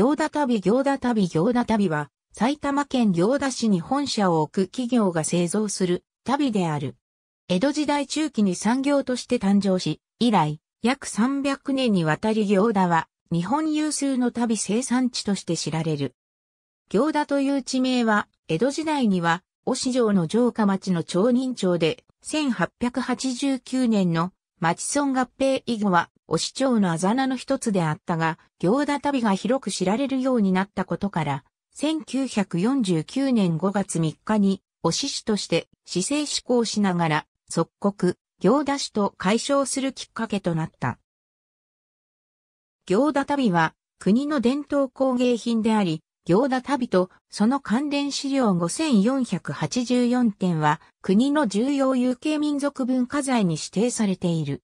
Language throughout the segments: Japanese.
行田旅行田旅行田旅は、埼玉県行田市に本社を置く企業が製造する旅である。江戸時代中期に産業として誕生し、以来、約300年にわたり行田は、日本有数の旅生産地として知られる。行田という地名は、江戸時代には、お市場の城下町の町人町で、1889年のマチソン合併以後は、お市長のあざなの一つであったが、行田旅が広く知られるようになったことから、1949年5月3日に、お市市として市政施行しながら、即刻、行田市と解消するきっかけとなった。行田旅は、国の伝統工芸品であり、行田旅とその関連資料5484点は国の重要有形民族文化財に指定されている。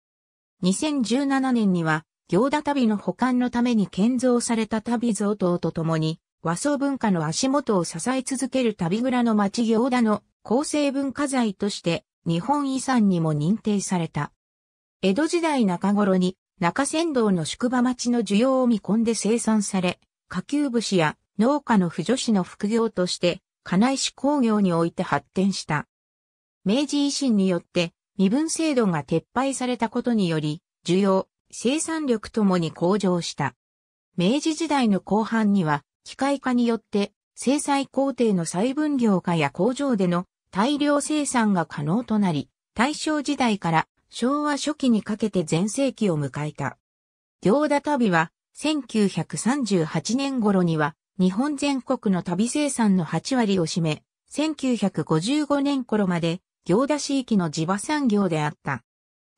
2017年には行田旅の保管のために建造された旅贈答とともに和装文化の足元を支え続ける旅蔵の町行田の構成文化財として日本遺産にも認定された。江戸時代中頃に中山道の宿場町の需要を見込んで生産され、下級武士や農家の婦女子の副業として、金井市工業において発展した。明治維新によって、身分制度が撤廃されたことにより、需要、生産力ともに向上した。明治時代の後半には、機械化によって、生産工程の再分業化や工場での大量生産が可能となり、大正時代から昭和初期にかけて全盛期を迎えた。行田旅は1938年頃には日本全国の旅生産の8割を占め、1955年頃まで、行田市域の地場産業であった。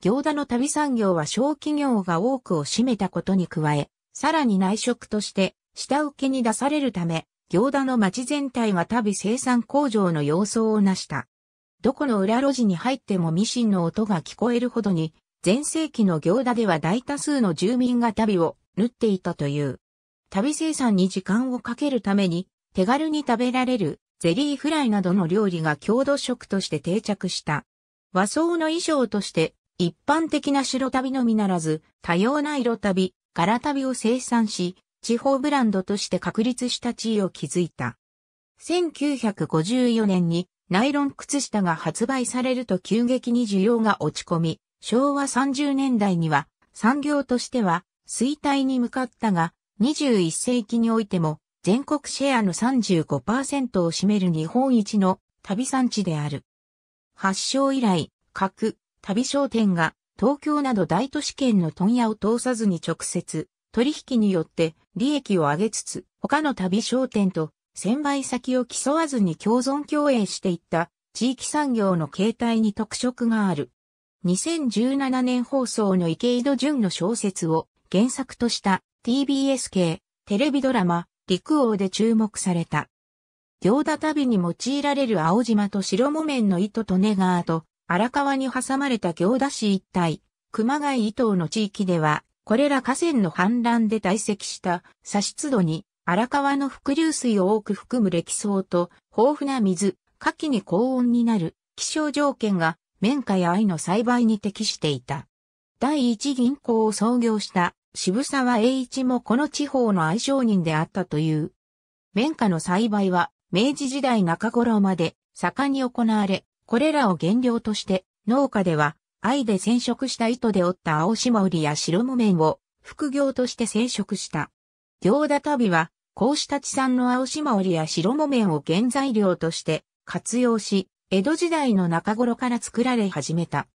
行田の旅産業は小企業が多くを占めたことに加え、さらに内職として下請けに出されるため、行田の町全体は旅生産工場の様相を成した。どこの裏路地に入ってもミシンの音が聞こえるほどに、前世紀の行田では大多数の住民が旅を縫っていたという。旅生産に時間をかけるために、手軽に食べられるゼリーフライなどの料理が郷土食として定着した。和装の衣装として、一般的な白旅のみならず、多様な色旅、柄旅を生産し、地方ブランドとして確立した地位を築いた。1954年にナイロン靴下が発売されると急激に需要が落ち込み、昭和30年代には産業としては衰退に向かったが、21世紀においても全国シェアの35%を占める日本一の旅産地である。発祥以来、各旅商店が東京など大都市圏の問屋を通さずに直接取引によって利益を上げつつ他の旅商店と専売先を競わずに共存共栄していった地域産業の形態に特色がある。2017年放送の池井戸潤の小説を原作とした TBS 系、テレビドラマ、陸王で注目された。行田旅に用いられる青島と白木綿の糸とネガーと荒川に挟まれた行田市一帯、熊谷伊東の地域では、これら河川の氾濫で堆積した砂湿度に荒川の伏流水を多く含む歴層と豊富な水、夏季に高温になる気象条件が綿花や藍の栽培に適していた。第一銀行を創業した渋沢栄一もこの地方の愛商人であったという。綿花の栽培は明治時代中頃まで盛んに行われ、これらを原料として農家では藍で染色した糸で折った青島織や白木綿を副業として染色した。行田旅はこうした地産の青島織や白木綿を原材料として活用し、江戸時代の中頃から作られ始めた。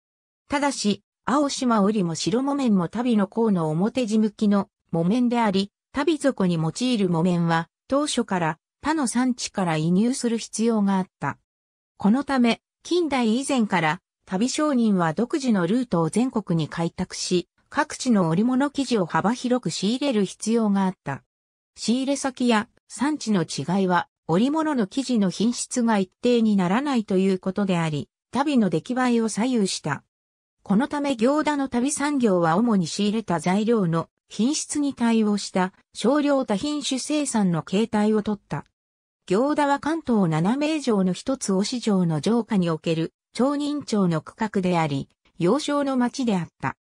ただし、青島織も白木綿も旅の甲の表地向きの木綿であり、旅底に用いる木綿は、当初から他の産地から移入する必要があった。このため、近代以前から旅商人は独自のルートを全国に開拓し、各地の織物生地を幅広く仕入れる必要があった。仕入れ先や産地の違いは、織物の生地の品質が一定にならないということであり、旅の出来栄えを左右した。このため行田の旅産業は主に仕入れた材料の品質に対応した少量多品種生産の形態をとった。行田は関東七名城の一つ市城の城下における町人町の区画であり、幼少の町であった。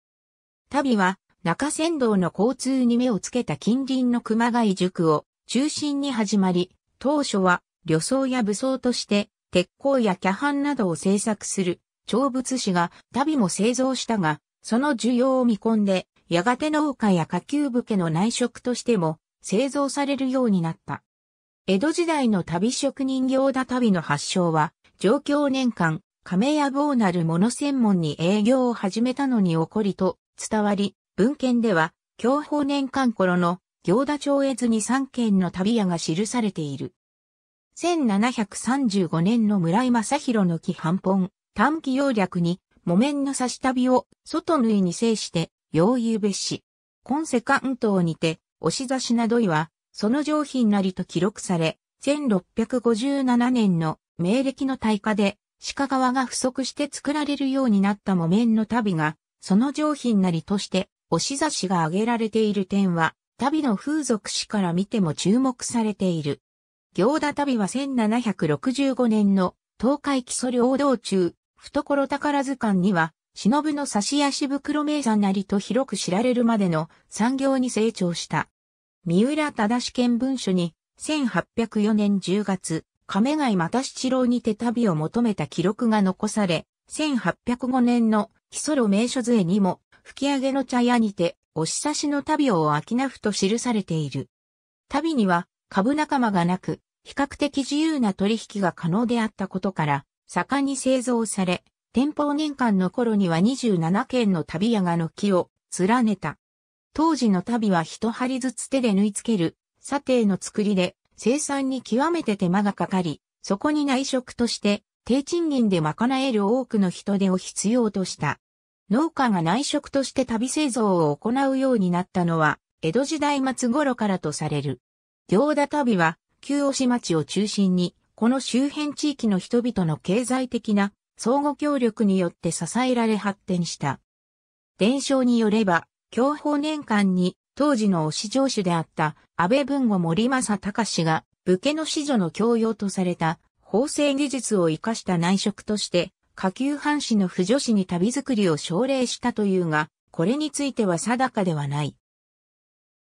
旅は中山道の交通に目をつけた近隣の熊谷塾を中心に始まり、当初は旅装や武装として鉄鋼やキャハンなどを製作する長物師が旅も製造したが、その需要を見込んで、やがて農家や下級武家の内職としても製造されるようになった。江戸時代の旅職人行田旅の発祥は、上京年間、亀屋某なる物専門に営業を始めたのに起こりと伝わり、文献では、享保年間頃の行田町絵図に3件の旅屋が記されている。1735年の村井正宏の木半本、短期要略に、木綿の差し旅を外縫いに制して、用言うべし。今世関東にて、押し差しなどいは、その上品なりと記録され、1657年の明暦の大火で、鹿川が不足して作られるようになった木綿の旅が、その上品なりとして、押し差しが挙げられている点は、旅の風俗史から見ても注目されている。行田旅は1765年の東海基礎領道中懐宝図鑑には、忍の差し足袋名山なりと広く知られるまでの産業に成長した。三浦忠見文書に、1804年10月、亀貝又七郎にて旅を求めた記録が残され、1805年の基礎路名所図絵にも、吹き上げの茶屋にて、押し刺しの旅を秋名府と記されている。旅には株仲間がなく、比較的自由な取引が可能であったことから、盛んに製造され、天保年間の頃には27軒の旅屋が軒を連ねた。当時の旅は一針ずつ手で縫い付ける、査定の作りで、生産に極めて手間がかかり、そこに内職として、低賃金で賄える多くの人手を必要とした。農家が内職として旅製造を行うようになったのは、江戸時代末頃からとされる。行田旅は、旧押町を中心に、この周辺地域の人々の経済的な相互協力によって支えられ発展した。伝承によれば、享保年間に当時の推し城主であった安倍文吾森正隆が武家の子女の教養とされた法制技術を活かした内職として下級藩士の婦女子に旅作りを奨励したというが、これについては定かではない。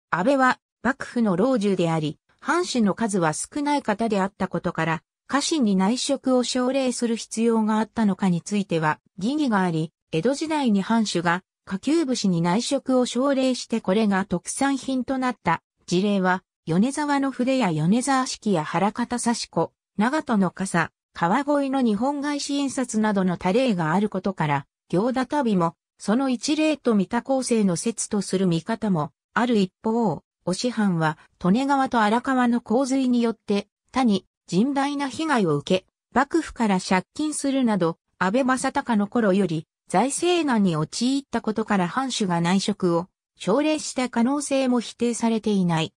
安倍は幕府の老中であり、藩士の数は少ない方であったことから、家臣に内職を奨励する必要があったのかについては疑義があり、江戸時代に藩主が下級武士に内職を奨励してこれが特産品となった事例は、米沢の筆や米沢式や原方刺子、長門の傘、川越の日本外資印刷などの多例があることから、行田旅も、その一例と見た構成の説とする見方も、ある一方、お師範は、利根川と荒川の洪水によって、他に甚大な被害を受け、幕府から借金するなど、安倍正隆の頃より財政難に陥ったことから藩主が内職を奨励した可能性も否定されていない。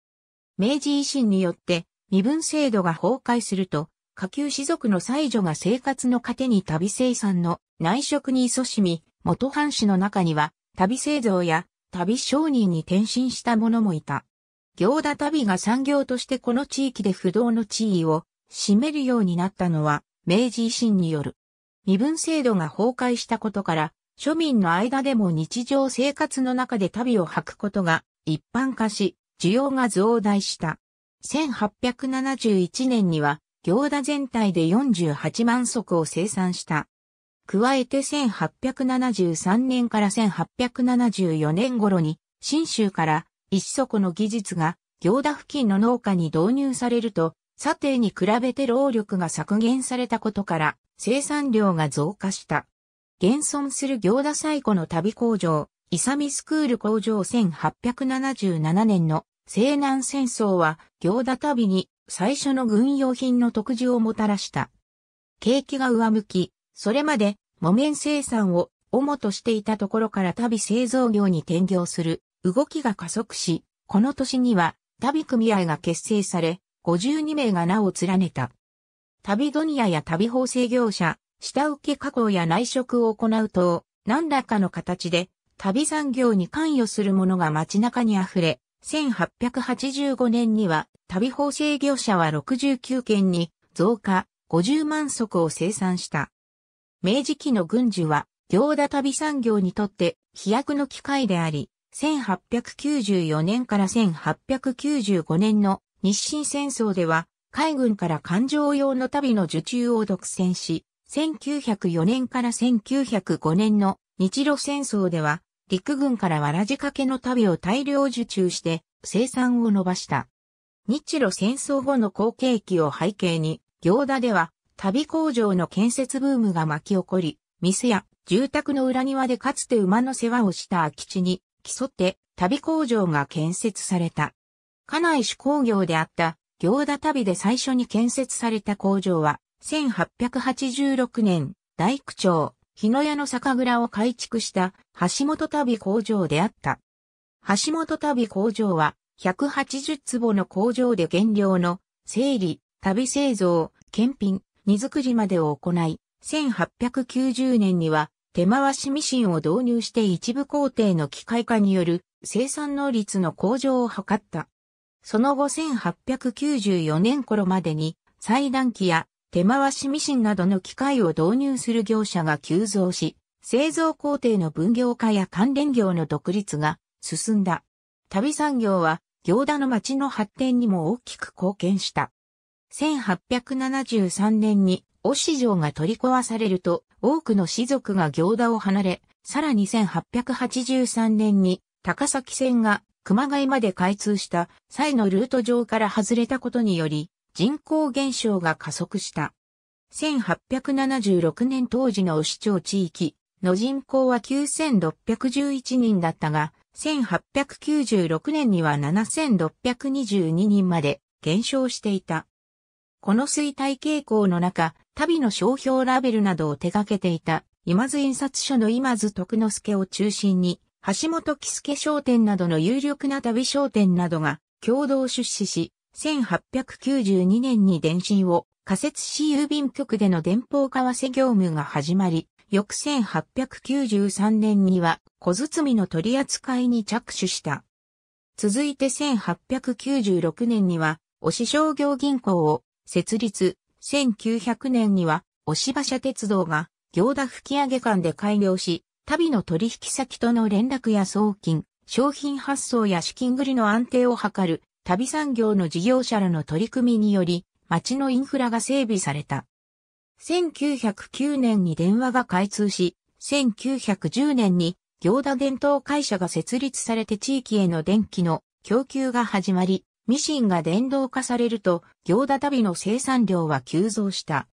明治維新によって身分制度が崩壊すると、下級士族の妻女が生活の糧に旅生産の内職に勤しみ、元藩主の中には旅製造や旅商人に転身した者もいた。行田旅が産業としてこの地域で不動の地位を占めるようになったのは明治維新による。身分制度が崩壊したことから、庶民の間でも日常生活の中で旅を履くことが一般化し、需要が増大した。1871年には、行田全体で48万足を生産した。加えて1873年から1874年頃に、新州から一足の技術が行田付近の農家に導入されると、査定に比べて労力が削減されたことから生産量が増加した。現存する行田最古の旅工場、イサミスクール工場1877年の西南戦争は行田旅に最初の軍用品の特需をもたらした。景気が上向き、それまで木綿生産を主としていたところから旅製造業に転業する動きが加速し、この年には、旅組合が結成され、52名が名を連ねた。旅ドニアや旅法制業者、下請け加工や内職を行うと、何らかの形で、旅産業に関与する者が街中に溢れ、1885年には、旅法制業者は69件に増加、50万足を生産した。明治期の軍需は、行田旅産業にとって飛躍の機会であり、1894年から1895年の日清戦争では海軍から艦上用の旅の受注を独占し、1904年から1905年の日露戦争では陸軍からわらじかけの旅を大量受注して生産を伸ばした。日露戦争後の後継期を背景に、行田では旅工場の建設ブームが巻き起こり、店や住宅の裏庭でかつて馬の世話をした空き地に競って旅工場が建設された。家内主工業であった行田旅で最初に建設された工場は、1886年、大工町、日野屋の酒蔵を改築した橋本旅工場であった。橋本旅工場は、180坪の工場で原料の整理、旅製造、検品、荷造りまでを行い、1890年には手回しミシンを導入して一部工程の機械化による生産能率の向上を図った。その後1894年頃までに裁断機や手回しミシンなどの機械を導入する業者が急増し、製造工程の分業化や関連業の独立が進んだ。旅産業は行田の町の発展にも大きく貢献した。1873年にオシ城が取り壊されると、多くの士族が行田を離れ、さらに1883年に高崎線が熊谷まで開通した際のルート上から外れたことにより、人口減少が加速した。1876年当時の市町地域の人口は9611人だったが、1896年には7622人まで減少していた。この衰退傾向の中、旅の商標ラベルなどを手掛けていた、今津印刷所の今津徳之助を中心に、橋本喜助商店などの有力な旅商店などが共同出資し、1892年に電信を仮設市郵便局での電報為替業務が始まり、翌1893年には小包の取り扱いに着手した。続いて1896年には、推し商業銀行を設立、1900年には、押馬車鉄道が、行田吹上間で開業し、旅の取引先との連絡や送金、商品発送や資金繰りの安定を図る、旅産業の事業者らの取り組みにより、町のインフラが整備された。1909年に電話が開通し、1910年に行田伝統会社が設立されて地域への電気の供給が始まり、ミシンが電動化されると、行田旅の生産量は急増した。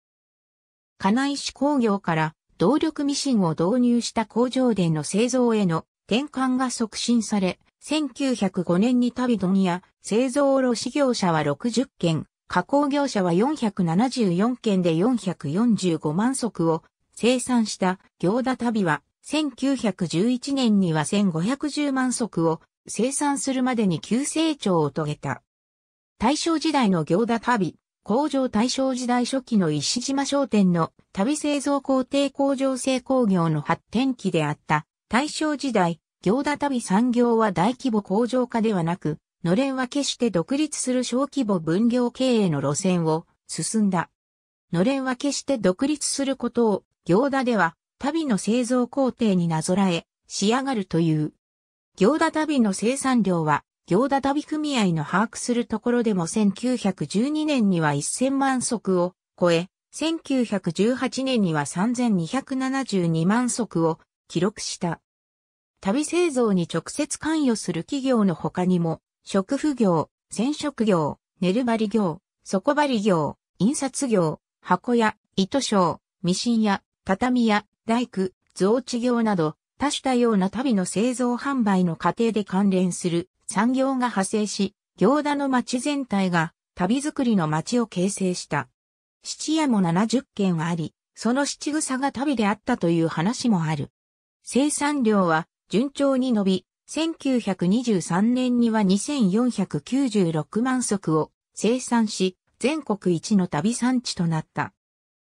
金石工業から動力ミシンを導入した工場での製造への転換が促進され、1905年に旅問屋、や製造卸業者は60件、加工業者は474件で445万足を生産した行田旅は1911年には1510万足を生産するまでに急成長を遂げた。大正時代の行田旅、工場大正時代初期の石島商店の旅製造工程工場製工業の発展期であった大正時代、行田旅産業は大規模工場化ではなく、のれんは決して独立する小規模分業経営の路線を進んだ。のれんは決して独立することを、行田では、旅の製造工程になぞらえ、仕上がるという、行田旅の生産量は、行田旅組合の把握するところでも1912年には1000万足を超え、1918年には3272万足を記録した。旅製造に直接関与する企業の他にも、食婦業、染色業、寝る張り業、底張り業、印刷業、箱屋、糸商、ミシン屋、畳屋、大工、造地業など、多種多様な旅の製造販売の過程で関連する産業が派生し、行田の町全体が旅作りの町を形成した。七夜も70軒あり、その七草が旅であったという話もある。生産量は順調に伸び、1923年には2496万足を生産し、全国一の旅産地となった。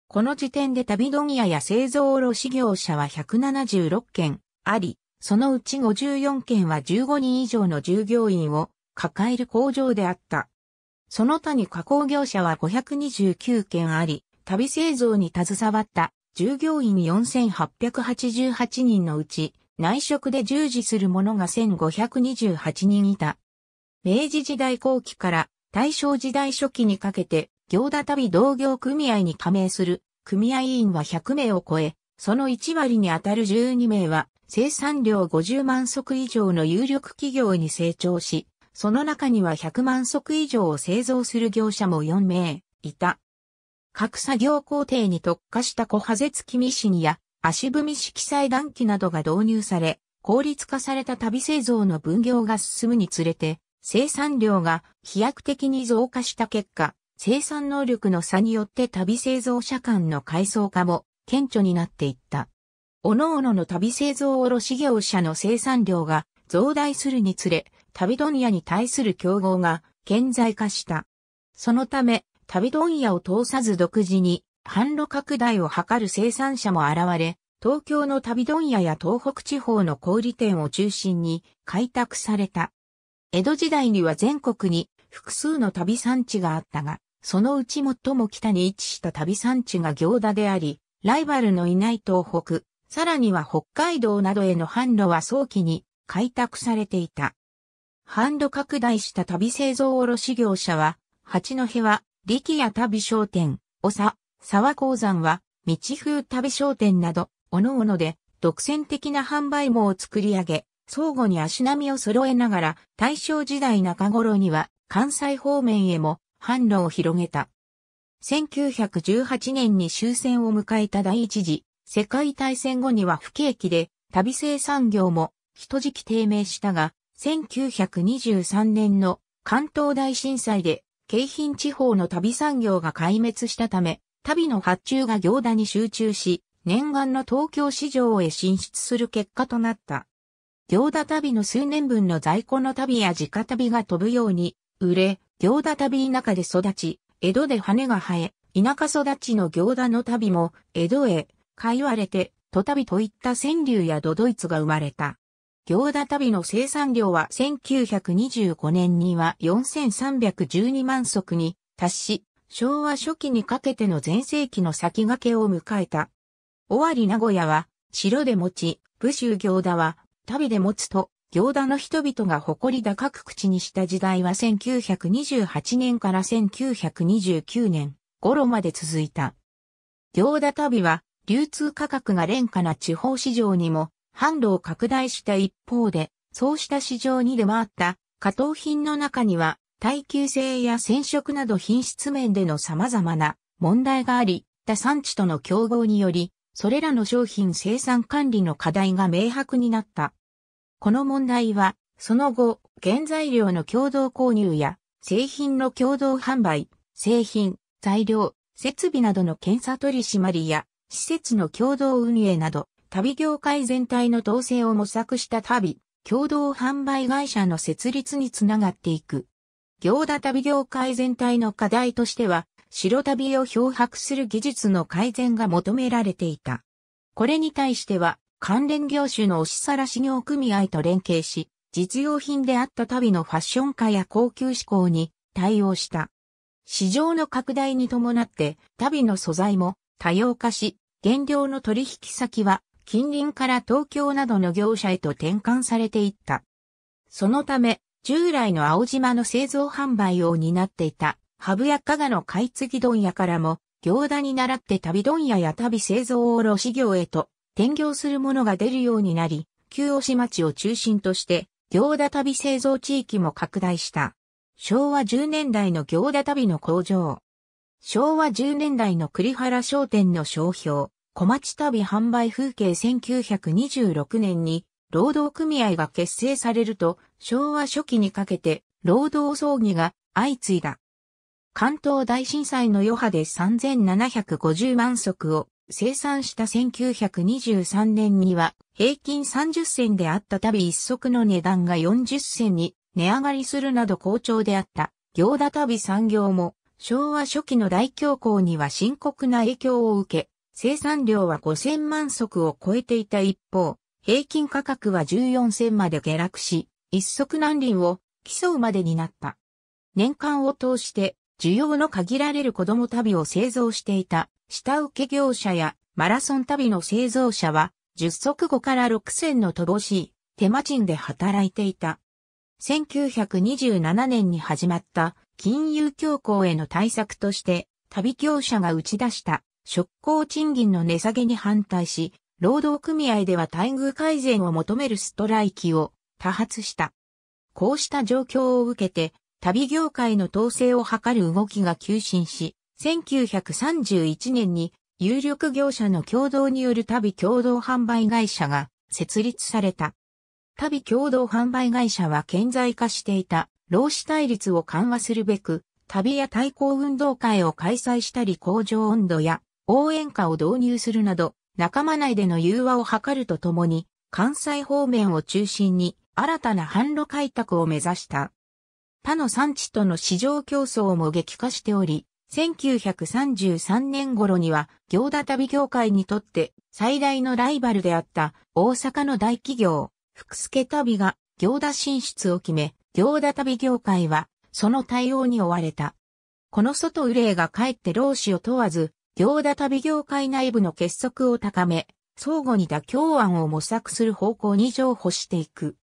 この時点で旅問屋や製造卸業者は176件、あり、そのうち54件は15人以上の従業員を抱える工場であった。その他に加工業者は529件あり、旅製造に携わった従業員4888人のうち、内職で従事する者が1528人いた。明治時代後期から大正時代初期にかけて、行田旅同業組合に加盟する組合員は100名を超え、その1割にあたる12名は生産量50万足以上の有力企業に成長し、その中には100万足以上を製造する業者も4名、いた。各作業工程に特化した小ハゼ付きミシンや足踏み式裁断機などが導入され、効率化された旅製造の分業が進むにつれて、生産量が飛躍的に増加した結果、生産能力の差によって旅製造者間の階層化も顕著になっていった。各々の旅製造卸業者の生産量が増大するにつれ、旅問屋に対する競合が顕在化した。そのため、旅問屋を通さず独自に販路拡大を図る生産者も現れ、東京の旅問屋や東北地方の小売店を中心に開拓された。江戸時代には全国に複数の旅産地があったが、そのうち最も北に位置した旅産地が行田であり、ライバルのいない東北、さらには北海道などへの販路は早期に開拓されていた。販路拡大した旅製造卸業者は、八戸は、力屋旅商店、長、沢鉱山は、道風旅商店など、おのおので、独占的な販売網を作り上げ、相互に足並みを揃えながら、大正時代中頃には、関西方面へも、販路を広げた。1918年に終戦を迎えた第一次世界大戦後には不景気で、旅生産業も一時期低迷したが、1923年の関東大震災で、京浜地方の旅産業が壊滅したため、旅の発注が行田に集中し、念願の東京市場へ進出する結果となった。行田旅の数年分の在庫の旅や自家旅が飛ぶように、売れ、行田旅田舎で育ち、江戸で羽が生え、田舎育ちの行田の旅も、江戸へ、かいわれて、とたびといった川柳やドドイツが生まれた。行田旅の生産量は1925年には4312万足に達し、昭和初期にかけての全盛期の先駆けを迎えた。尾張名古屋は、城で持ち、武州行田は、旅で持つと、行田の人々が誇り高く口にした時代は1928年から1929年頃まで続いた。行田旅は流通価格が廉価な地方市場にも販路を拡大した一方で、そうした市場に出回った加藤品の中には耐久性や染色など品質面での様々な問題があり、他産地との競合により、それらの商品生産管理の課題が明白になった。この問題は、その後、原材料の共同購入や、製品の共同販売、製品、材料、設備などの検査取締りや、施設の共同運営など、旅業界全体の統制を模索した旅、共同販売会社の設立につながっていく。行田旅業界全体の課題としては、白旅を漂白する技術の改善が求められていた。これに対しては、関連業種の押しさらし業組合と連携し、実用品であった旅のファッション化や高級志向に対応した。市場の拡大に伴って、旅の素材も多様化し、原料の取引先は近隣から東京などの業者へと転換されていった。そのため、従来の青島の製造販売を担っていた、ハブや加賀の買い継ぎ問屋からも、行田に倣って旅問屋や旅製造卸業へと転業するものが出るようになり、旧押し町を中心として、行田旅製造地域も拡大した。昭和10年代の行田旅の工場。昭和10年代の栗原商店の商標。小町旅販売風景1926年に労働組合が結成されると昭和初期にかけて労働葬儀が相次いだ。関東大震災の余波で3750万足を生産した1923年には平均30銭であった旅一足の値段が40銭に値上がりするなど好調であった行田旅産業も昭和初期の大恐慌には深刻な影響を受け生産量は5000万足を超えていた一方、平均価格は14銭まで下落し、一足何輪を競うまでになった。年間を通して需要の限られる子供旅を製造していた下請け業者やマラソン旅の製造者は10足5から6銭の乏しい手間賃で働いていた。1927年に始まった金融恐慌への対策として旅業者が打ち出した職工賃金の値下げに反対し、労働組合では待遇改善を求めるストライキを多発した。こうした状況を受けて、旅業界の統制を図る動きが急進し、1931年に有力業者の共同による旅共同販売会社が設立された。旅共同販売会社は顕在化していた労使対立を緩和するべく、旅や対抗運動会を開催したり工場温度や応援歌を導入するなど、仲間内での融和を図るとともに、関西方面を中心に新たな販路開拓を目指した。他の産地との市場競争も激化しており、1933年頃には、行田旅業界にとって最大のライバルであった大阪の大企業、福助旅が行田進出を決め、行田旅業界はその対応に追われた。この外憂がかえって老子を問わず、行田旅業界内部の結束を高め、相互に妥協案を模索する方向に譲歩していく。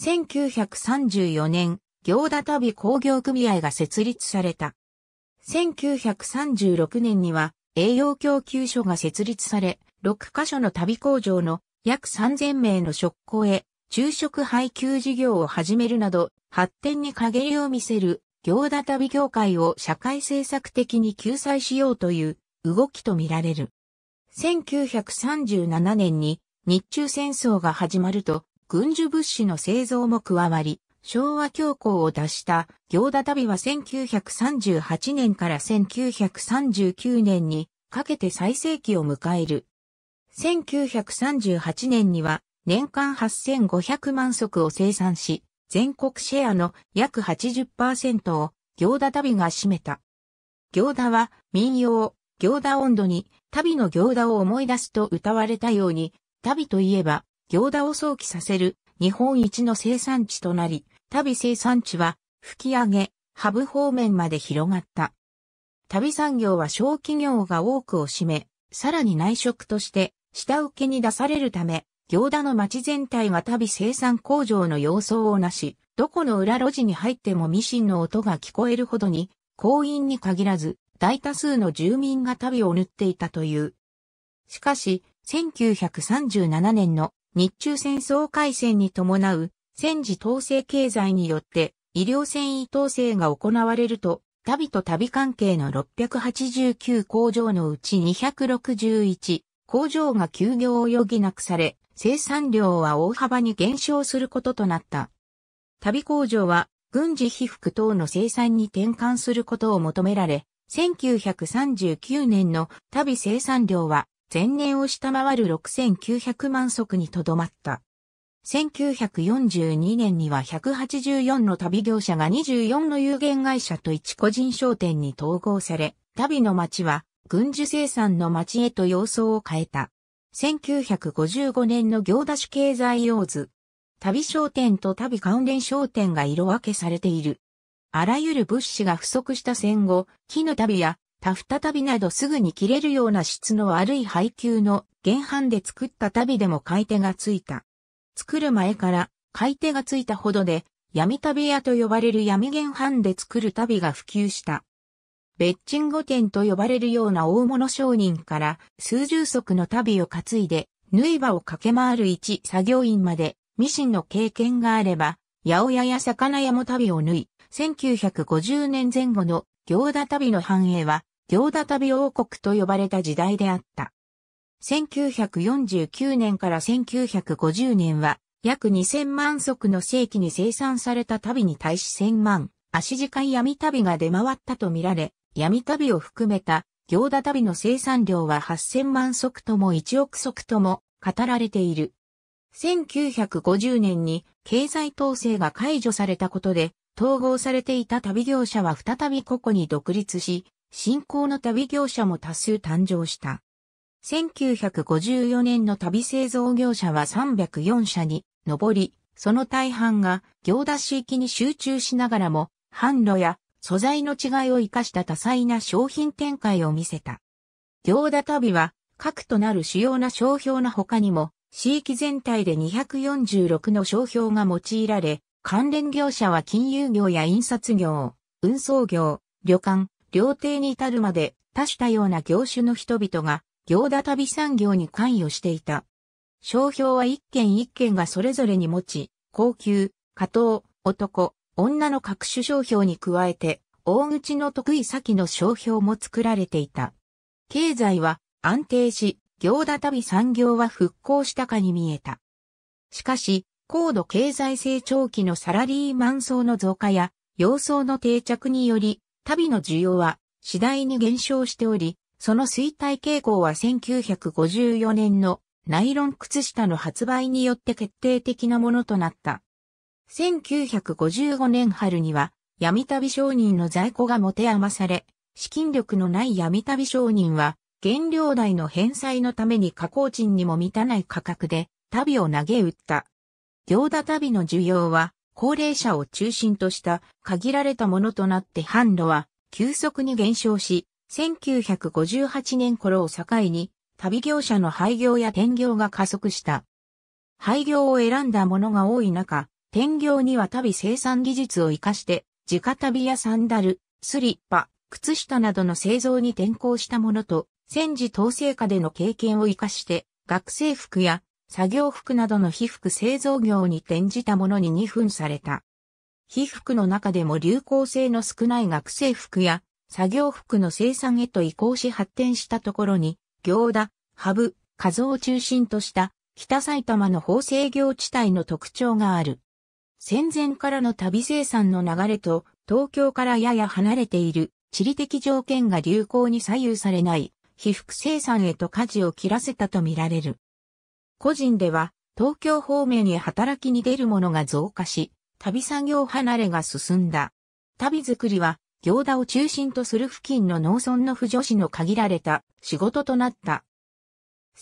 1934年、行田旅工業組合が設立された。1936年には栄養供給所が設立され、6カ所の旅工場の約3000名の職工へ昼食配給事業を始めるなど、発展に陰りを見せる行田旅業界を社会政策的に救済しようという動きとみられる。1937年に日中戦争が始まると軍需物資の製造も加わり、昭和恐慌を脱した行田旅は1938年から1939年にかけて最盛期を迎える。1938年には年間8500万足を生産し、全国シェアの約80%を行田旅が占めた。行田は民謡、行田温度に、旅の行田を思い出すと歌われたように、旅といえば、行田を想起させる日本一の生産地となり、旅生産地は、吹き上げ、ハブ方面まで広がった。旅産業は小企業が多くを占め、さらに内職として下請けに出されるため、行田の町全体は旅生産工場の様相をなし、どこの裏路地に入ってもミシンの音が聞こえるほどに、行員に限らず、大多数の住民が旅を塗っていたという。しかし、1937年の日中戦争開戦に伴う戦時統制経済によって医療繊維統制が行われると、旅と旅関係の689工場のうち261工場が休業を余儀なくされ、生産量は大幅に減少することとなった。旅工場は軍事被服等の生産に転換することを求められ、1939年の旅生産量は前年を下回る6900万足にとどまった。1942年には184の旅業者が24の有限会社と一個人商店に統合され、旅の町は軍需生産の町へと様相を変えた。1955年の行出し経済用図。旅商店と旅関連商店が色分けされている。あらゆる物資が不足した戦後、木の旅やタフタ旅などすぐに切れるような質の悪い配給の原版で作った旅でも買い手がついた。作る前から買い手がついたほどで、闇旅屋と呼ばれる闇原版で作る旅が普及した。ベッチンゴ店と呼ばれるような大物商人から数十足の旅を担いで、縫い場を駆け回る一作業員まで、ミシンの経験があれば、八百屋や魚屋も旅を縫い、1950年前後の行田旅の繁栄は、行田旅王国と呼ばれた時代であった。1949年から1950年は、約2000万足の世紀に生産された旅に対し1000万、足近い闇旅が出回ったとみられ、闇旅を含めた行田旅の生産量は8000万足とも1億足とも語られている。1950年に経済統制が解除されたことで統合されていた旅業者は再び個々に独立し、新興の旅業者も多数誕生した。1954年の旅製造業者は304社に上り、その大半が行田市域に集中しながらも、販路や素材の違いを生かした多彩な商品展開を見せた。行田旅は、核となる主要な商標の他にも、市域全体で246の商標が用いられ、関連業者は金融業や印刷業、運送業、旅館、料亭に至るまで多種多様な業種の人々が行田旅産業に関与していた。商標は一件一件がそれぞれに持ち、高級、加藤、男、女の各種商標に加えて、大口の得意先の商標も作られていた。経済は安定し、行田旅産業は復興したかに見えた。しかし、高度経済成長期のサラリーマン層の増加や、様相の定着により、旅の需要は次第に減少しており、その衰退傾向は1954年のナイロン靴下の発売によって決定的なものとなった。1955年春には闇旅商人の在庫が持て余され、資金力のない闇旅商人は原料代の返済のために加工賃にも満たない価格で旅を投げ打った。行田旅の需要は、高齢者を中心とした限られたものとなって販路は急速に減少し、1958年頃を境に旅業者の廃業や転業が加速した。廃業を選んだものが多い中、転業には旅生産技術を活かして、自家旅やサンダル、スリッパ、靴下などの製造に転向したものと、戦時統制下での経験を活かして、学生服や作業服などの被服製造業に転じたものに2分された。被服の中でも流行性の少ない学生服や作業服の生産へと移行し発展したところに、行田、ハブ、数を中心とした北埼玉の縫製業地帯の特徴がある。戦前からの旅生産の流れと東京からやや離れている地理的条件が流行に左右されない被服生産へと舵を切らせたとみられる。個人では東京方面に働きに出る者が増加し、旅産業離れが進んだ。旅作りは、行田を中心とする付近の農村の婦女子の限られた仕事となった。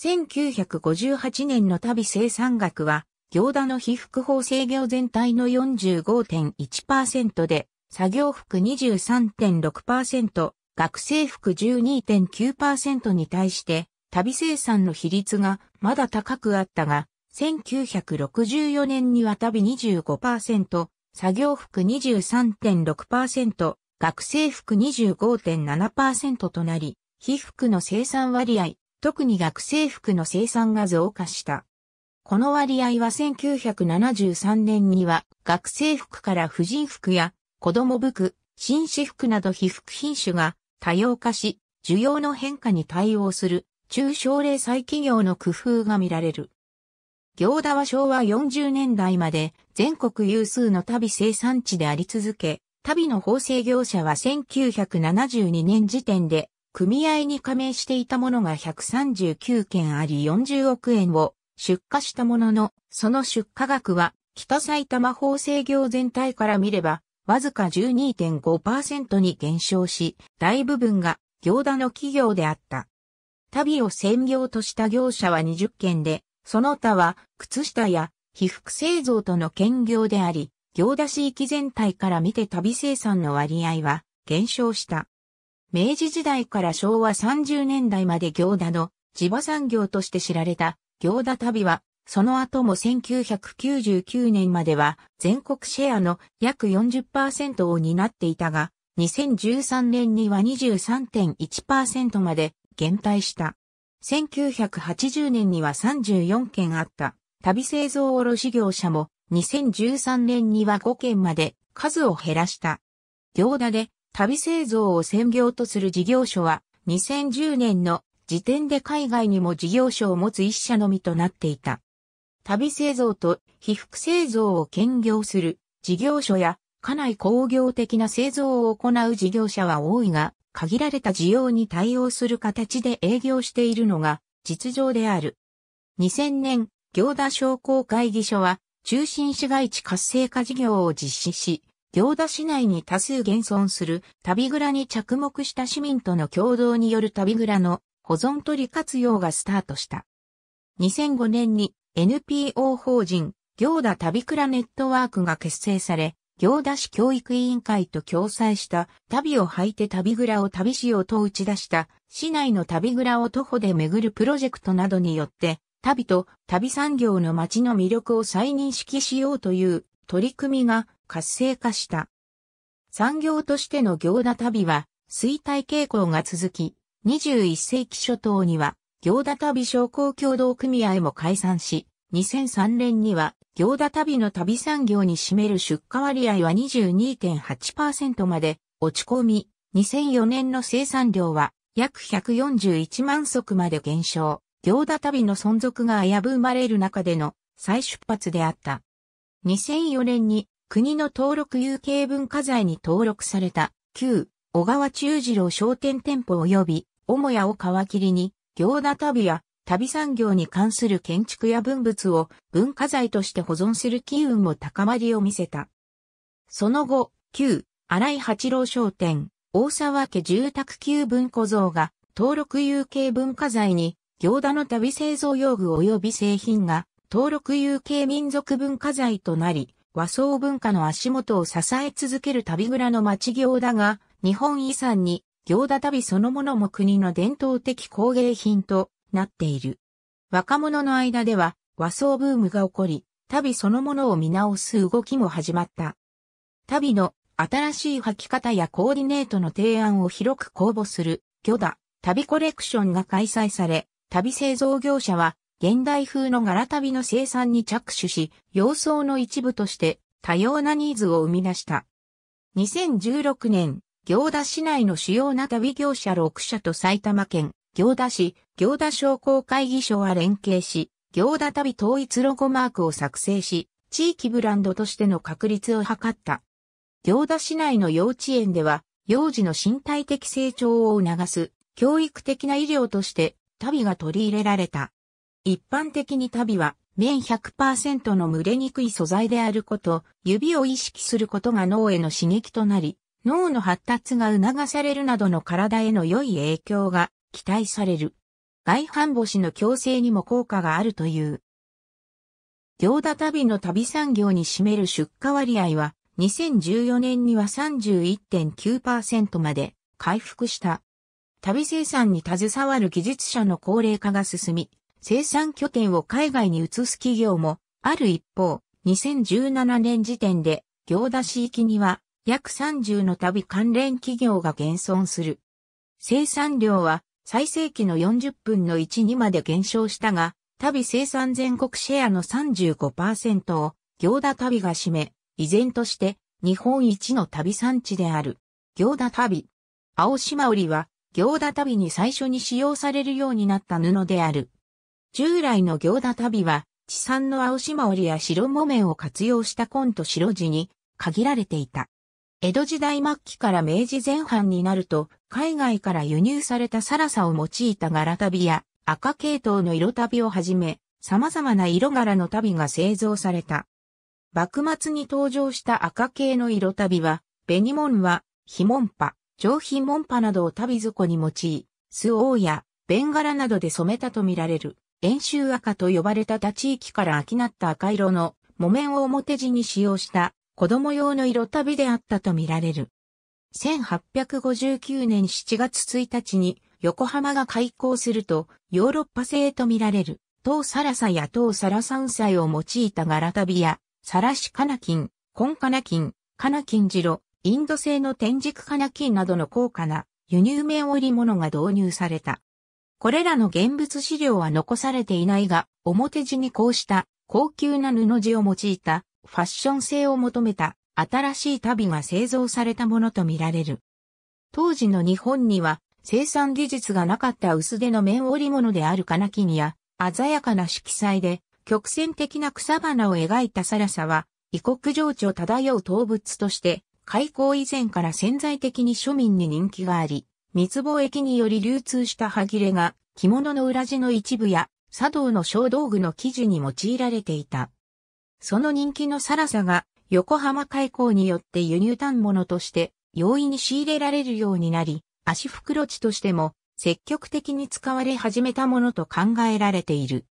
1958年の旅生産額は、行田の被服法制業全体の45.1%で、作業服23.6%、学生服12.9%に対して、旅生産の比率がまだ高くあったが、1964年には旅25%、作業服23.6%、学生服25.7%となり、被服の生産割合、特に学生服の生産が増加した。この割合は1973年には学生服から婦人服や子供服、紳士服など被服品種が多様化し、需要の変化に対応する中小零細企業の工夫が見られる。行田は昭和40年代まで全国有数の旅生産地であり続け、旅の縫製業者は1972年時点で組合に加盟していたものが139件あり40億円を出荷したものの、その出荷額は北埼玉縫製業全体から見ればわずか12.5%に減少し、大部分が行田の企業であった。旅を専業とした業者は20件で、その他は靴下や被服製造との兼業であり、行田市域全体から見て旅生産の割合は減少した。明治時代から昭和30年代まで行田の地場産業として知られた行田旅は、その後も1999年までは全国シェアの約40%を担っていたが、2013年には23.1%まで減退した。1980年には34件あった、旅製造卸業者も、2013年には5件まで数を減らした。行田で旅製造を専業とする事業所は2010年の時点で海外にも事業所を持つ一社のみとなっていた。旅製造と被服製造を兼業する事業所や家内工業的な製造を行う事業者は多いが、限られた需要に対応する形で営業しているのが実情である。2000年、行田商工会議所は中心市街地活性化事業を実施し、行田市内に多数現存する旅蔵に着目した市民との共同による旅蔵の保存取り活用がスタートした。2005年に NPO 法人行田旅蔵ネットワークが結成され、行田市教育委員会と共催した旅を履いて旅蔵を旅しようと打ち出した市内の旅蔵を徒歩で巡るプロジェクトなどによって旅と旅産業の街の魅力を再認識しようという取り組みが活性化した。産業としての行田旅は衰退傾向が続き、21世紀初頭には行田旅商工協同組合も解散し、2003年には、行田旅の旅産業に占める出荷割合は22.8%まで落ち込み、2004年の生産量は約141万足まで減少。行田旅の存続が危ぶまれる中での再出発であった。2004年に国の登録有形文化財に登録された旧小川中次郎商店店舗及び母屋を皮切りに行田旅や旅産業に関する建築や文物を文化財として保存する機運も高まりを見せた。その後、旧、荒井八郎商店、大沢家住宅旧文庫像が登録有形文化財に、行田の旅製造用具及び製品が登録有形民族文化財となり、和装文化の足元を支え続ける旅蔵の町行田が、日本遺産に行田旅そのものも国の伝統的工芸品となっている。若者の間では和装ブームが起こり、旅そのものを見直す動きも始まった。旅の新しい履き方やコーディネートの提案を広く公募する、魚田旅コレクションが開催され、旅製造業者は現代風の柄旅の生産に着手し、洋装の一部として多様なニーズを生み出した。2016年、行田市内の主要な旅業者6社と埼玉県、行田市、行田商工会議所は連携し、行田旅統一ロゴマークを作成し、地域ブランドとしての確立を図った。行田市内の幼稚園では、幼児の身体的成長を促す、教育的な医療として、旅が取り入れられた。一般的に旅は、綿100%の蒸れにくい素材であること、指を意識することが脳への刺激となり、脳の発達が促されるなどの体への良い影響が期待される。外反母趾の矯正にも効果があるという。行田旅の旅産業に占める出荷割合は2014年には31.9%まで回復した。旅生産に携わる技術者の高齢化が進み、生産拠点を海外に移す企業もある一方、2017年時点で行田市域には約30の旅関連企業が現存する。生産量は最盛期の40分の1にまで減少したが、旅生産全国シェアの35%を、行田旅が占め、依然として日本一の旅産地である。行田旅。青島織は、行田旅に最初に使用されるようになった布である。従来の行田旅は、地産の青島織や白木綿を活用した紺と白地に限られていた。江戸時代末期から明治前半になると、海外から輸入されたサラサを用いた柄旅や赤系統の色旅をはじめ、様々な色柄の旅が製造された。幕末に登場した赤系の色旅は、紅門は、モンパ、上品モンパなどを旅底に用い、巣王や、ベンガラなどで染めたとみられる、円周赤と呼ばれた他地域から飽きなった赤色の木綿を表地に使用した子供用の色旅であったとみられる。1859年7月1日に横浜が開港するとヨーロッパ製とみられる当サラサや当サラ山菜を用いたガラタビやサラシカナキン、コンカナキン、カナキンジロ、インド製の天竺カナキンなどの高価な輸入面織物が導入された。これらの現物資料は残されていないが、表地にこうした高級な布地を用いたファッション性を求めた新しい足袋が製造されたものとみられる。当時の日本には生産技術がなかった薄手の綿織物である金木にや鮮やかな色彩で曲線的な草花を描いたサラサは異国情緒漂う動物として開港以前から潜在的に庶民に人気があり、密貿易により流通した歯切れが着物の裏地の一部や茶道の小道具の生地に用いられていた。その人気のサラサが横浜開港によって輸入端物として容易に仕入れられるようになり、足袋地としても積極的に使われ始めたものと考えられている。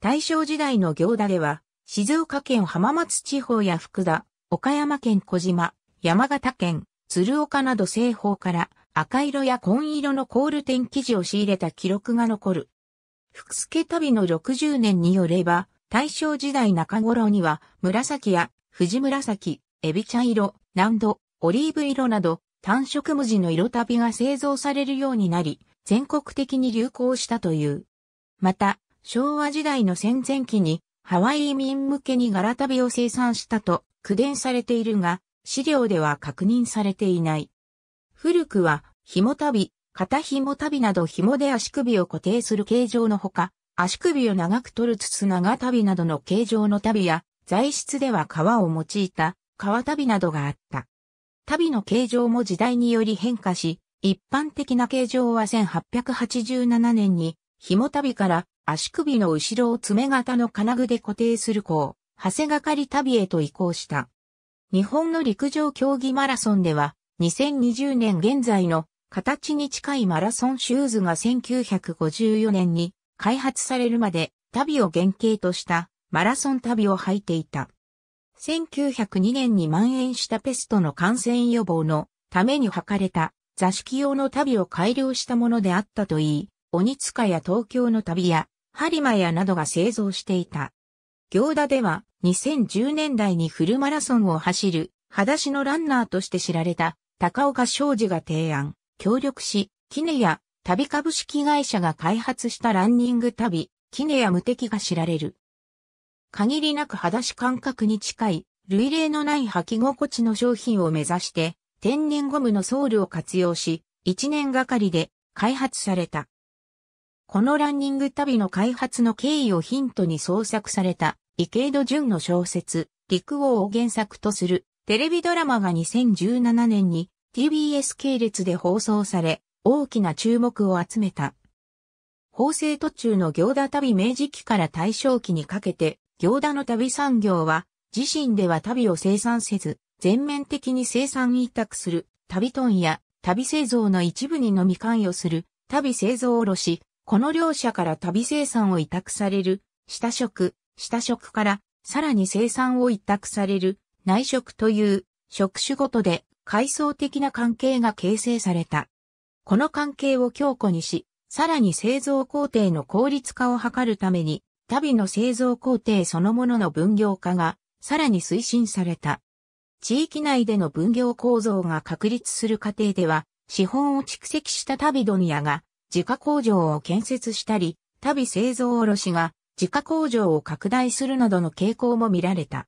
大正時代の行田では、静岡県浜松地方や福田、岡山県小島、山形県、鶴岡など西方から赤色や紺色のコール天生地を仕入れた記録が残る。福助旅の60年によれば、大正時代中頃には紫や藤紫、エビ茶色、難度、オリーブ色など、単色無地の色旅が製造されるようになり、全国的に流行したという。また、昭和時代の戦前期に、ハワイ移民向けに柄旅を生産したと、苦伝されているが、資料では確認されていない。古くは、紐旅、肩紐旅など紐で足首を固定する形状のほか、足首を長く取る筒長旅などの形状の旅や、材質では革を用いた革足袋などがあった。足袋の形状も時代により変化し、一般的な形状は1887年に紐足袋から足首の後ろを爪型の金具で固定する項、長谷がかり袋へと移行した。日本の陸上競技マラソンでは、2020年現在の形に近いマラソンシューズが1954年に開発されるまで足袋を原型としたマラソン旅を履いていた。1902年に蔓延したペストの感染予防のために履かれた座敷用の旅を改良したものであったといい、鬼塚や東京の旅や、リマ屋などが製造していた。行田では2010年代にフルマラソンを走る、裸足のランナーとして知られた高岡昌司が提案、協力し、キネや旅株式会社が開発したランニング旅、キネや無敵が知られる。限りなく裸足感覚に近い、類例のない履き心地の商品を目指して、天然ゴムのソールを活用し、1年がかりで開発された。このランニング旅の開発の経緯をヒントに創作された、池井戸潤の小説、陸王を原作とするテレビドラマが2017年に TBS 系列で放送され、大きな注目を集めた。法制途中の行田旅明治期から大正期にかけて、行田の旅産業は、自身では旅を生産せず、全面的に生産委託する、旅トンや、旅製造の一部にのみ関与する、旅製造卸、この両社から旅生産を委託される、下職、下職から、さらに生産を委託される、内職という、職種ごとで、階層的な関係が形成された。この関係を強固にし、さらに製造工程の効率化を図るために、足袋の製造工程そのものの分業化がさらに推進された。地域内での分業構造が確立する過程では、資本を蓄積した足袋ドニアが自家工場を建設したり、足袋製造卸が自家工場を拡大するなどの傾向も見られた。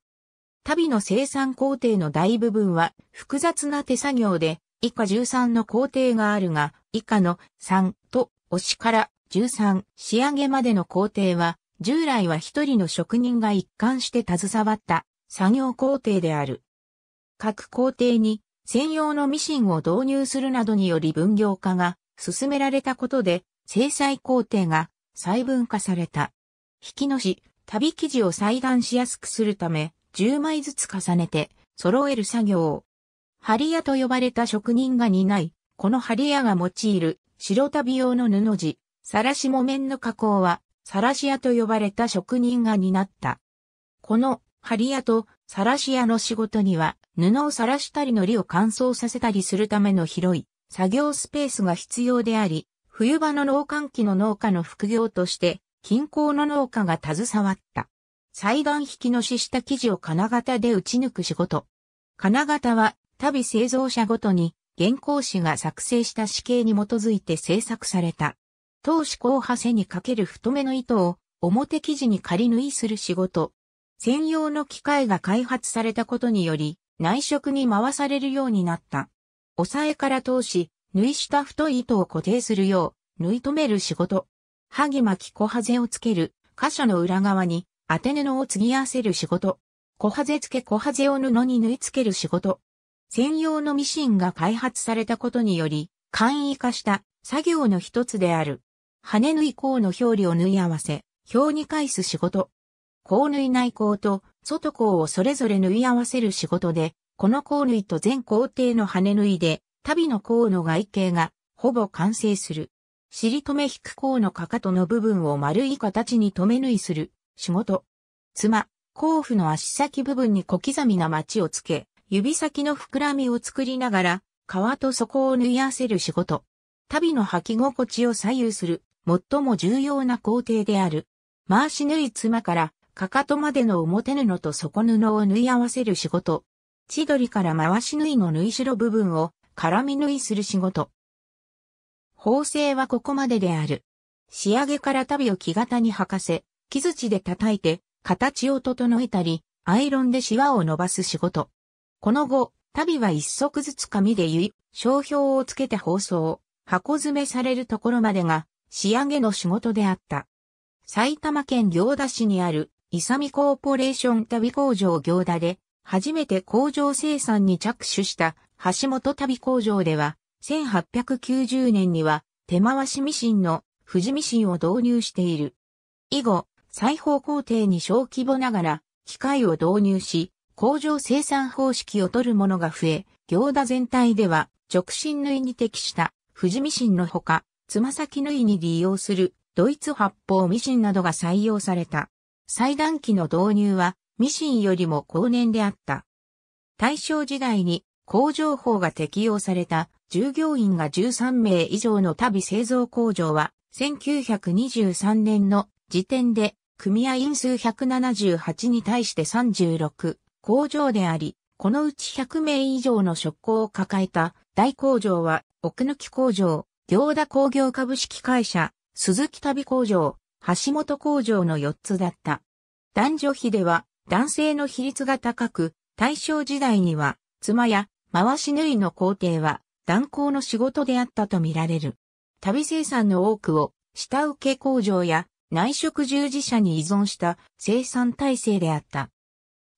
足袋の生産工程の大部分は複雑な手作業で、以下13の工程があるが、以下の3と押しから13仕上げまでの工程は従来は一人の職人が一貫して携わった作業工程である。各工程に専用のミシンを導入するなどにより分業化が進められたことで、制裁工程が細分化された。引きのし、旅生地を裁断しやすくするため、10枚ずつ重ねて揃える作業を。針屋と呼ばれた職人が担い、この針屋が用いる白旅用の布地、さらし木綿の加工は、サラシアと呼ばれた職人が担った。この、針屋と、サラシアの仕事には、布をさらしたり糊を乾燥させたりするための広い作業スペースが必要であり、冬場の農閑期の農家の副業として、近郊の農家が携わった。裁断引きのしした生地を金型で打ち抜く仕事。金型は、旅製造者ごとに、原稿紙が作成した死刑に基づいて制作された。投資後派背にかける太めの糸を表生地に仮縫いする仕事。専用の機械が開発されたことにより内職に回されるようになった。押さえから通し、縫いした太い糸を固定するよう、縫い留める仕事。ぎ巻き小ハゼをつける、箇所の裏側に、当て布を継ぎ合わせる仕事。小ハゼ付け小ハゼを布に縫い付ける仕事。専用のミシンが開発されたことにより、簡易化した作業の一つである。羽縫い甲の表裏を縫い合わせ、表に返す仕事。甲縫い内甲と外甲をそれぞれ縫い合わせる仕事で、この甲縫いと全工程の羽縫いで、足袋の甲の外形がほぼ完成する。尻留め引く甲のかかとの部分を丸い形に留め縫いする仕事。妻、甲府の足先部分に小刻みな町をつけ、指先の膨らみを作りながら、皮と底を縫い合わせる仕事。足袋の履き心地を左右する最も重要な工程である。回し縫い妻からかかとまでの表布と底布を縫い合わせる仕事。千鳥から回し縫いの縫い代部分を絡み縫いする仕事。縫製はここまでである。仕上げから足袋を木型に履かせ、木槌で叩いて形を整えたり、アイロンでシワを伸ばす仕事。この後、足袋は一足ずつ紙で結い、商標をつけて包装、箱詰めされるところまでが仕上げの仕事であった。埼玉県行田市にある、イサミコーポレーション旅工場行田で、初めて工場生産に着手した橋本旅工場では、1890年には手回しミシンの富士ミシンを導入している。以後、裁縫工程に小規模ながら機械を導入し、工場生産方式を取るものが増え、行田全体では直進縫いに適した富士ミシンのほか、つま先縫いに利用するドイツ発泡ミシンなどが採用された。裁断機の導入はミシンよりも後年であった。大正時代に工場法が適用された従業員が13名以上の旅製造工場は1923年の時点で組合員数178に対して36工場であり、このうち100名以上の職工を抱えた大工場は奥抜き工場、行田工業株式会社、鈴木旅工場、橋本工場の4つだった。男女比では男性の比率が高く、大正時代には、妻や回し縫いの工程は、断交の仕事であったとみられる。旅生産の多くを、下請け工場や内職従事者に依存した生産体制であった。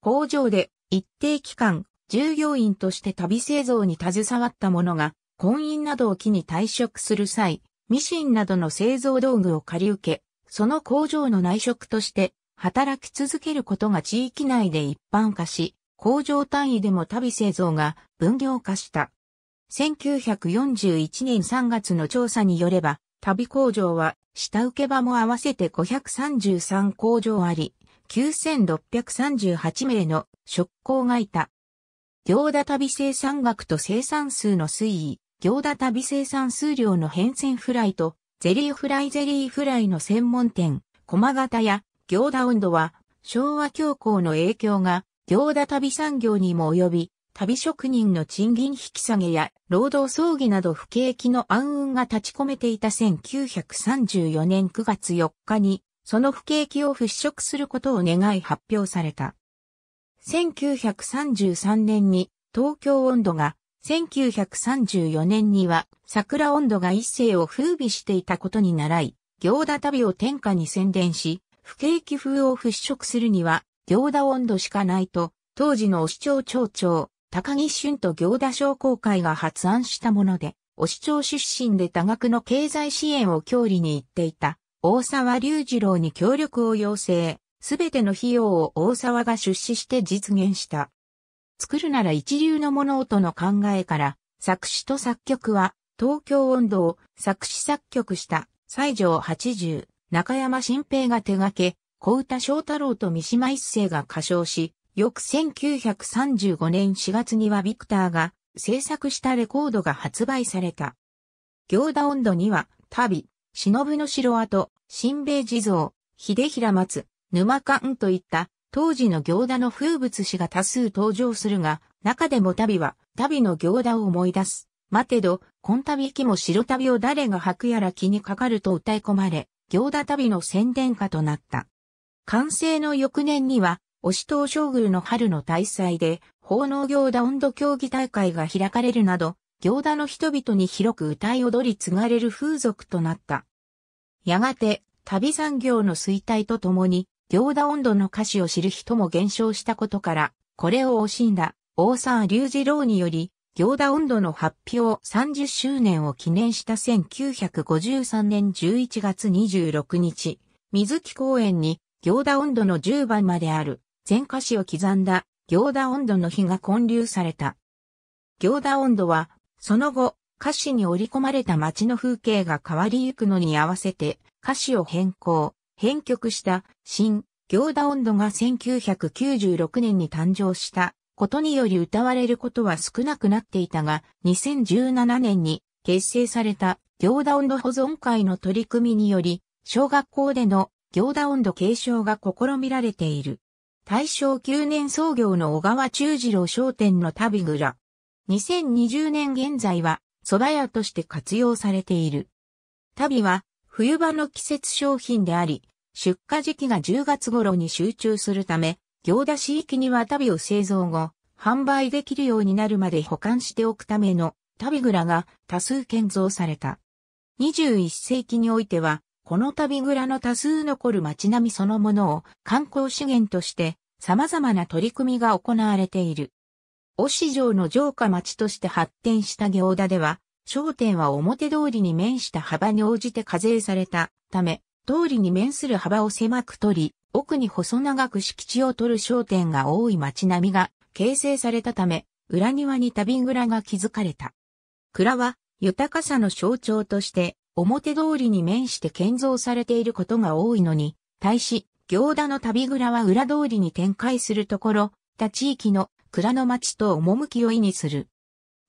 工場で一定期間、従業員として旅製造に携わった者が婚姻などを機に退職する際、ミシンなどの製造道具を借り受け、その工場の内職として働き続けることが地域内で一般化し、工場単位でも旅製造が分業化した。1941年3月の調査によれば、旅工場は下請け場も合わせて533工場あり、9638名の職工がいた。行田旅生産額と生産数の推移、行田旅生産数量の変遷フライと、ゼリーフライゼリーフライの専門店、駒形や行田温度は、昭和恐慌の影響が、行田旅産業にも及び、旅職人の賃金引き下げや労働葬儀など不景気の暗雲が立ち込めていた1934年9月4日に、その不景気を払拭することを願い発表された。1933年に東京温度が1934年には桜温度が一世を風靡していたことに倣い、行田旅を天下に宣伝し、不景気風を払拭するには、行田温度しかないと、当時の市長町長、高木俊と行田商工会が発案したもので、お市長出身で多額の経済支援を郷里に行っていた、大沢隆二郎に協力を要請、すべての費用を大沢が出資して実現した。作るなら一流のものをとの考えから、作詞と作曲は、東京音頭を作詞作曲した西条八十、中山新平が手掛け、小歌翔太郎と三島一世が歌唱し、翌1935年4月にはビクターが制作したレコードが発売された。行田音頭には、旅、忍の城跡、新米地蔵、秀平松、沼館といった当時の行田の風物詩が多数登場するが、中でも旅は、旅の行田を思い出す。待てど、今旅行も白旅を誰が履くやら気にかかると歌い込まれ、行田旅の宣伝歌となった。完成の翌年には、押東将宮の春の大祭で、奉納行田温度競技大会が開かれるなど、行田の人々に広く歌い踊り継がれる風俗となった。やがて、旅産業の衰退とともに、行田温度の歌詞を知る人も減少したことから、これを惜しんだ、大沢隆二郎により、行田温度の発表30周年を記念した1953年11月26日、水木公園に行田温度の10番まである全歌詞を刻んだ行田温度の日が混流された。行田温度は、その後、歌詞に織り込まれた街の風景が変わりゆくのに合わせて歌詞を変更、編曲した新行田音頭が1996年に誕生したことにより歌われることは少なくなっていたが、2017年に結成された行田音頭保存会の取り組みにより、小学校での行田音頭継承が試みられている。大正9年創業の小川中次郎商店の旅蔵。2020年現在は蕎麦屋として活用されている。旅は冬場の季節商品であり、出荷時期が10月頃に集中するため、行田市域には旅を製造後、販売できるようになるまで保管しておくための旅蔵が多数建造された。21世紀においては、この旅蔵の多数残る街並みそのものを観光資源として様々な取り組みが行われている。押城の城下町として発展した行田では、商店は表通りに面した幅に応じて課税されたため、通りに面する幅を狭く取り、奥に細長く敷地を取る商店が多い街並みが形成されたため、裏庭に旅蔵が築かれた。蔵は豊かさの象徴として、表通りに面して建造されていることが多いのに、対し、行田の旅蔵は裏通りに展開するところ、他地域の蔵の町と趣を意味する。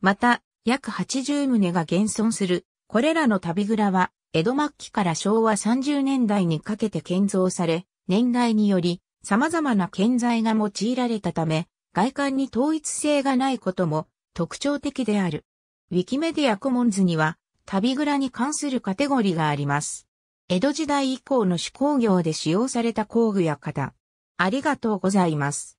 また、約80棟が現存する。これらの旅蔵は、江戸末期から昭和30年代にかけて建造され、年代により様々な建材が用いられたため、外観に統一性がないことも特徴的である。ウィキメディアコモンズには、旅蔵に関するカテゴリがあります。江戸時代以降の手工業で使用された工具や型。ありがとうございます。